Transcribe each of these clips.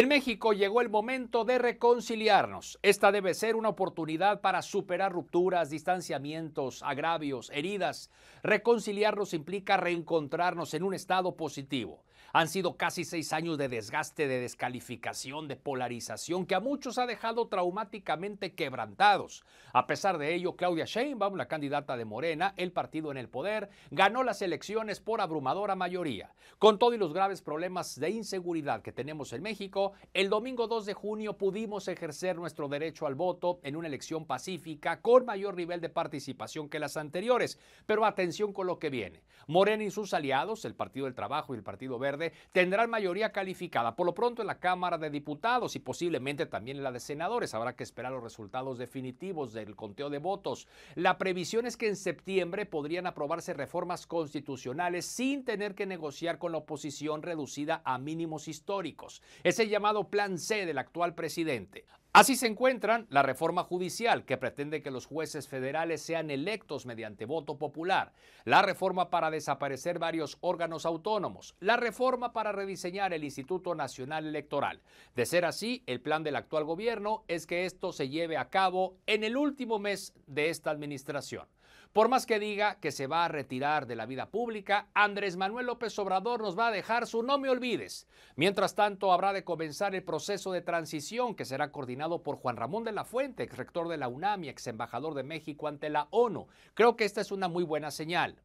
En México llegó el momento de reconciliarnos. Esta debe ser una oportunidad para superar rupturas, distanciamientos, agravios, heridas. Reconciliarnos implica reencontrarnos en un estado positivo. Han sido casi seis años de desgaste, de descalificación, de polarización que a muchos ha dejado traumáticamente quebrantados. A pesar de ello, Claudia Sheinbaum, la candidata de Morena, el partido en el poder, ganó las elecciones por abrumadora mayoría. Con todo y los graves problemas de inseguridad que tenemos en México, el domingo 2 de junio pudimos ejercer nuestro derecho al voto en una elección pacífica con mayor nivel de participación que las anteriores. Pero atención con lo que viene. Morena y sus aliados, el Partido del Trabajo y el Partido Verde, tendrán mayoría calificada por lo pronto en la Cámara de Diputados y posiblemente también en la de senadores. Habrá que esperar los resultados definitivos del conteo de votos. La previsión es que en septiembre podrían aprobarse reformas constitucionales sin tener que negociar con la oposición reducida a mínimos históricos. Ese llamado Plan C del actual presidente. Así se encuentran la reforma judicial que pretende que los jueces federales sean electos mediante voto popular, la reforma para desaparecer varios órganos autónomos, la reforma para rediseñar el Instituto Nacional Electoral. De ser así, el plan del actual gobierno es que esto se lleve a cabo en el último mes de esta administración. Por más que diga que se va a retirar de la vida pública, Andrés Manuel López Obrador nos va a dejar su no me olvides. Mientras tanto, habrá de comenzar el proceso de transición que será coordinado por Juan Ramón de la Fuente, ex rector de la UNAM ex embajador de México ante la ONU. Creo que esta es una muy buena señal.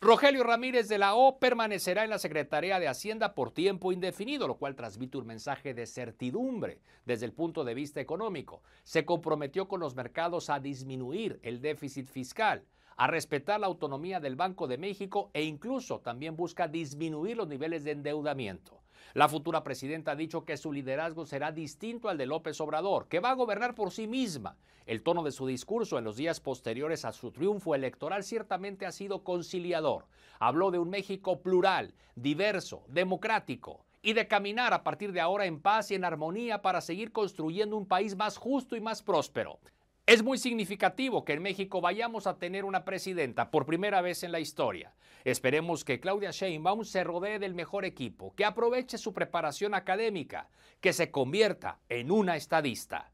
Rogelio Ramírez de la O permanecerá en la Secretaría de Hacienda por tiempo indefinido, lo cual transmite un mensaje de certidumbre desde el punto de vista económico. Se comprometió con los mercados a disminuir el déficit fiscal a respetar la autonomía del Banco de México e incluso también busca disminuir los niveles de endeudamiento. La futura presidenta ha dicho que su liderazgo será distinto al de López Obrador, que va a gobernar por sí misma. El tono de su discurso en los días posteriores a su triunfo electoral ciertamente ha sido conciliador. Habló de un México plural, diverso, democrático y de caminar a partir de ahora en paz y en armonía para seguir construyendo un país más justo y más próspero. Es muy significativo que en México vayamos a tener una presidenta por primera vez en la historia. Esperemos que Claudia Sheinbaum se rodee del mejor equipo, que aproveche su preparación académica, que se convierta en una estadista.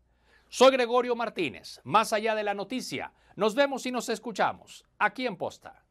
Soy Gregorio Martínez, más allá de la noticia. Nos vemos y nos escuchamos aquí en Posta.